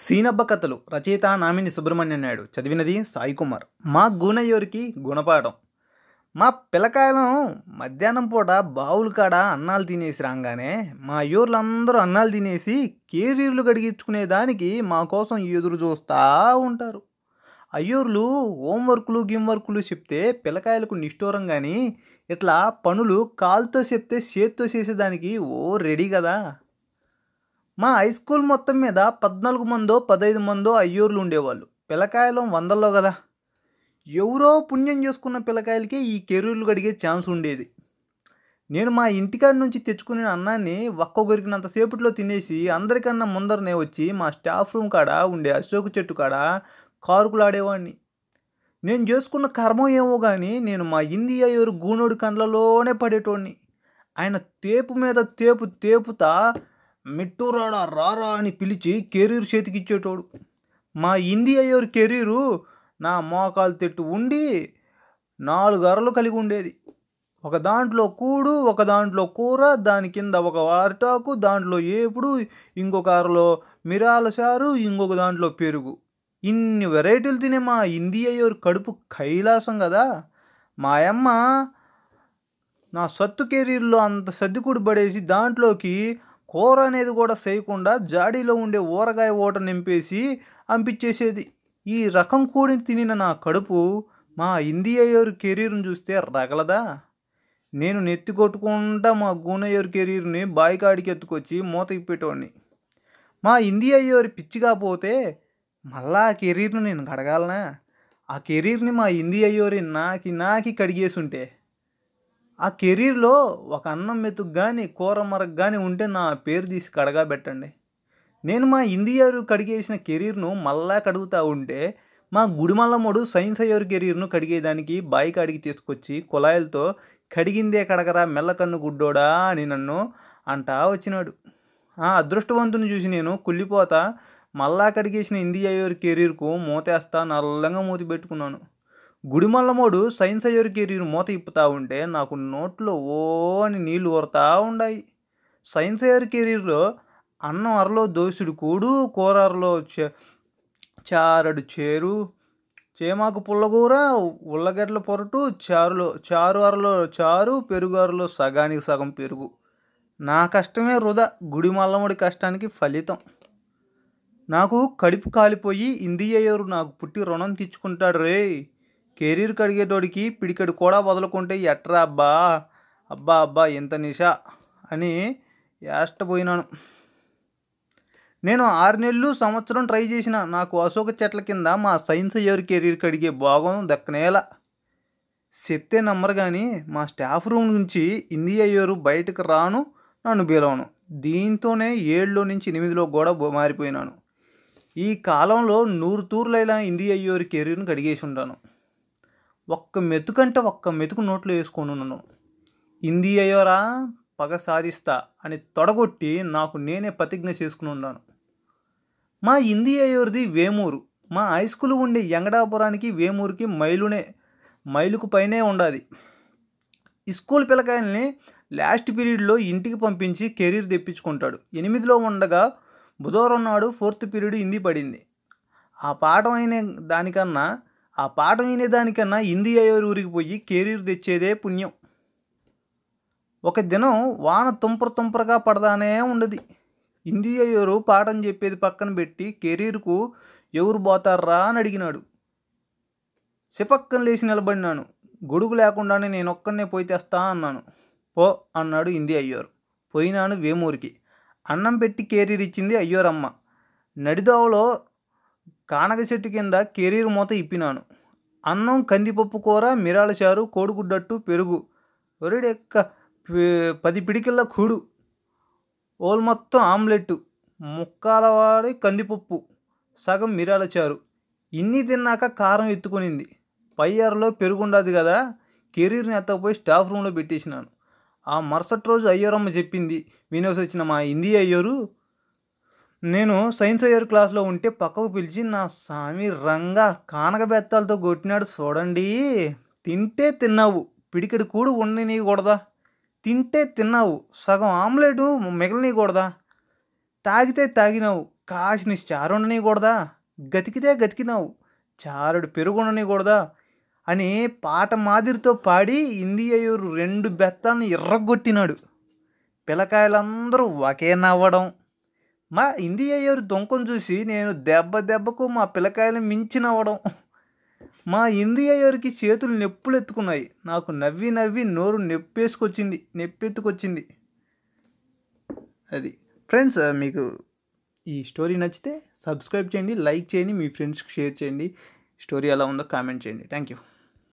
సీనబ్బ కథలు రచయిత నామిని సుబ్రహ్మణ్యం నాయుడు చదివినది సాయి కుమార్ మా గూనయ్యోరికి గుణపాఠం మా పిల్లకాయలం మధ్యాహ్నం పూట బావులు కాడ అన్నాలు తినేసి రాగానే మా యూర్లు అందరూ అన్నాలు తినేసి కేరీర్లు కడిగించుకునే దానికి మా కోసం ఎదురు చూస్తూ ఉంటారు అయ్యూర్లు హోంవర్కులు గిమ్వర్కులు చెప్తే పిల్లకాయలకు నిష్ఠూరం కానీ ఇట్లా పనులు కాలుతో చెప్తే చేత్తో చేసేదానికి ఓ రెడీ కదా మా హై స్కూల్ మొత్తం మీద పద్నాలుగు మందో పదహైదు మందో అయ్యూర్లు ఉండేవాళ్ళు పిల్లకాయలు వందల్లో కదా ఎవరో పుణ్యం చేసుకున్న పిల్లకాయలకి ఈ కెరీర్లు గడిగే ఛాన్స్ ఉండేది నేను మా ఇంటికాడ నుంచి తెచ్చుకునే అన్నాన్ని ఒక్కొక్కరికినంత తినేసి అందరికన్నా ముందరనే వచ్చి మా స్టాఫ్ రూమ్ కాడ ఉండే అశోక్ చెట్టు కాడ కారుకులాడేవాడిని నేను చేసుకున్న కర్మం ఏమో కానీ నేను మా ఇందియా ఎవరు గూనోడి కండ్లలోనే పడేటోడిని ఆయన తేపు మీద తేపు తేపుతా మెట్టురాడా రారా అని పిలిచి కెరీర్ చేతికిచ్చేటోడు మా ఇంది అయ్యోరు కెరీరు నా మోకాలు తెట్టు ఉండి నాలుగు అరలు కలిగి ఉండేది ఒక దాంట్లో కూడు ఒక దాంట్లో కూర దాని కింద ఒక అరటాకు దాంట్లో ఏపుడు ఇంకొక అరలో మిరాల చారు ఇంకొక దాంట్లో పెరుగు ఇన్ని వెరైటీలు తినే మా ఇంది అయ్యోరు కడుపు కైలాసం కదా మా అమ్మ నా సత్తు కెరీర్లో అంత సర్దుకుడు పడేసి దాంట్లోకి కూర అనేది కూడా చేయకుండా జాడీలో ఉండే ఊరగాయ ఓట నింపేసి అంపించేసేది ఈ రకం కూడి తినిన నా కడుపు మా ఇందియయ్యూరు కెరీర్ను చూస్తే రగలదా నేను నెత్తికొట్టుకుంటా మా గూనయ్యూరు కెరీర్ని బాయికాడికి ఎత్తుకొచ్చి మూతకి పెట్టేవాడిని మా ఇందియయ్యూరు పిచ్చిగా పోతే మళ్ళా ఆ కెరీర్ను నేను కడగాలనా ఆ కెరీర్ని మా ఇందియయ్యూరి నాకి నాకి కడిగేసుంటే ఆ కెరీర్లో ఒక అన్నం మెతుకు కానీ కూర మరకు కానీ ఉంటే నా పేరు తీసి కడగా పెట్టండి నేను మా ఇందియారు కడిగేసిన కెరీర్ను మళ్ళా కడుగుతా ఉంటే మా గుడిమల్లమ్మడు సైన్స్ అయ్యారు కెరీర్ను కడిగేదానికి బాయి కాడికి తీసుకొచ్చి కుళాయిలతో కడిగిందే కడగరా మెల్లకన్ను గుడ్డోడా అని నన్ను అంటా వచ్చినాడు ఆ అదృష్టవంతుని చూసి నేను కుళ్ళిపోతా మళ్ళా కడిగేసిన ఇందియాయోర్ కెరీర్కు మూతేస్తా నల్లంగా మూతి పెట్టుకున్నాను గుడిమల్లమోడు సైన్స్ అయ్యర్ కెరీర్ మూత ఇప్పుతా ఉంటే నాకు నోట్లో ఓ అని నీళ్లు ఊరుతా ఉండాయి సైన్స్ అయ్యర్ కెరీర్లో అన్నం అరలో దోసుడు కూడు కూర అరలో చారడు చేరు చేమాకు పుల్లగూర ఉల్లగడ్డల పొరటు చారులో చారు అరలో చారు పెరుగు అరలో సగానికి సగం పెరుగు నా కష్టమే వృధా గుడి మల్లముడి కష్టానికి ఫలితం నాకు కడుపు కాలిపోయి ఇందియ్యరు నాకు పుట్టి రుణం తెచ్చుకుంటాడు రే కెరీర్ కడిగేటోడికి పిడికడు కూడా వదలకుంటే ఎట్రా అబ్బా అబ్బా అబ్బా ఇంత నిషా అని ఏష్టపోయినాను నేను ఆరు నెలలు సంవత్సరం ట్రై చేసిన నాకు అశోక చెట్ల కింద మా సైన్స్ ఇయర్ కెరీర్ కడిగే భాగం దక్కనేలా చెప్తే నమ్మరు కానీ మా స్టాఫ్ రూమ్ నుంచి ఇంది అయ్యారు బయటకు రాను నన్ను పిలవను దీంతోనే ఏళ్ళలో నుంచి ఎనిమిదిలో కూడా మారిపోయినాను ఈ కాలంలో నూరు తూర్లైనా ఇండియా అయ్యోరి కెరీర్ని కడిగేసి ఉంటాను ఒక్క మెతుకంటే ఒక్క మెతుకు నోట్లో ఉన్నాను హిందీ అయ్యోరా పగ సాధిస్తా అని తొడగొట్టి నాకు నేనే ప్రతిజ్ఞ చేసుకుని ఉన్నాను మా ఇంది అయ్యోరిది వేమూరు మా హై స్కూల్ ఉండే ఎంగడాపురానికి వేమూరుకి మైలునే మైలుకు పైనే ఉండాది స్కూల్ పిల్లకాయల్ని లాస్ట్ పీరియడ్లో ఇంటికి పంపించి కెరీర్ తెప్పించుకుంటాడు ఎనిమిదిలో ఉండగా బుధవారం నాడు ఫోర్త్ పీరియడ్ హిందీ పడింది ఆ పాఠం అయిన దానికన్నా ఆ పాట వినేదానికన్నా హిందీ అయ్యోరు ఊరికి పోయి కెరీర్ తెచ్చేదే పుణ్యం ఒక దినం వాన తుంపర తుంపరగా పడదానే ఉండదు హిందీ అయ్యోరు పాఠం చెప్పేది పక్కన పెట్టి కెరీర్కు ఎవరు పోతారా అని అడిగినాడు సిపక్కన లేచి నిలబడినాను గొడుగు లేకుండానే నేను ఒక్కనే పోయి తెస్తా అన్నాను పో అన్నాడు హిందీ అయ్యోరు పోయినాను వేమూరికి అన్నం పెట్టి కేరీర్ ఇచ్చింది అయ్యోరమ్మ నడిదోవలో కానక చెట్టు కింద కెరీర్ మూత ఇప్పినాను అన్నం కందిపప్పు కూర మిరాల చారు కోడిగుడ్డట్టు పెరుగు ఒరిడెక్క పది పిడికిళ్ళ కూడు ఓల్ మొత్తం ఆమ్లెట్టు వాడి కందిపప్పు సగం మిరాల చారు ఇన్ని తిన్నాక కారం ఎత్తుకునింది పై అరలో పెరుగుండదు కదా కెరీర్ని ఎత్తకపోయి స్టాఫ్ రూమ్లో పెట్టేసినాను ఆ మరుసటి రోజు అయ్యోరమ్మ చెప్పింది వినోస్ వచ్చిన మా హిందీ అయ్యోరు నేను సైన్స్ అయ్యర్ క్లాస్లో ఉంటే పక్కకు పిలిచి నా స్వామి రంగా కానక బెత్తాలతో కొట్టినాడు చూడండి తింటే తిన్నావు పిడికిడి కూడు నీకూడదా తింటే తిన్నావు సగం ఆమ్లెట్ మిగలనీయకూడదా తాగితే తాగినావు కాసిన చారు ఉండనీయకూడదా గతికితే గతికినావు చారుడు పెరుగు ఉండనీయకూడదా అని పాట మాదిరితో పాడి ఇందియూరు రెండు బెత్తాలను ఎర్రగొట్టినాడు పిల్లకాయలందరూ ఒకే నవ్వడం మా ఇంది అయ్యారు దొంకను చూసి నేను దెబ్బ దెబ్బకు మా పిల్లకాయలు మించినవ్వడం మా ఇంది అయ్యారికి చేతులు నొప్పులు ఎత్తుకున్నాయి నాకు నవ్వి నవ్వి నోరు నెప్పేసుకొచ్చింది నెప్పెత్తుకొచ్చింది అది ఫ్రెండ్స్ మీకు ఈ స్టోరీ నచ్చితే సబ్స్క్రైబ్ చేయండి లైక్ చేయండి మీ ఫ్రెండ్స్కి షేర్ చేయండి స్టోరీ ఎలా ఉందో కామెంట్ చేయండి థ్యాంక్ యూ